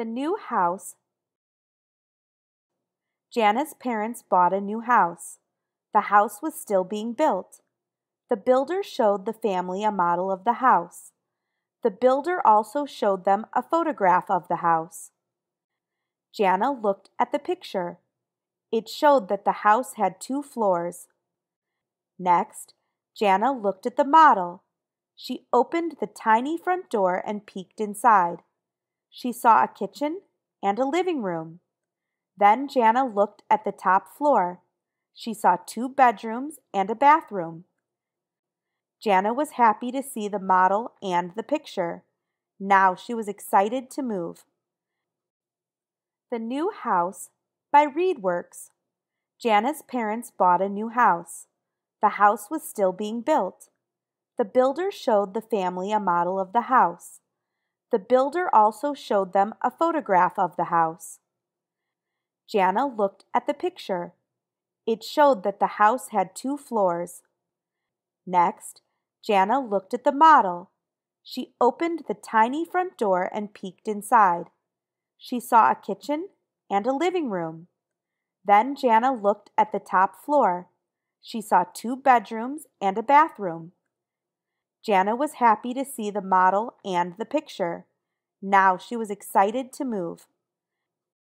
The new house. Janet's parents bought a new house. The house was still being built. The builder showed the family a model of the house. The builder also showed them a photograph of the house. Jana looked at the picture. It showed that the house had two floors. Next, Jana looked at the model. She opened the tiny front door and peeked inside she saw a kitchen and a living room. Then Jana looked at the top floor. She saw two bedrooms and a bathroom. Jana was happy to see the model and the picture. Now she was excited to move. The new house by Reedworks. Jana's parents bought a new house. The house was still being built. The builder showed the family a model of the house. The builder also showed them a photograph of the house. Jana looked at the picture. It showed that the house had two floors. Next, Jana looked at the model. She opened the tiny front door and peeked inside. She saw a kitchen and a living room. Then Jana looked at the top floor. She saw two bedrooms and a bathroom. Jana was happy to see the model and the picture. Now she was excited to move.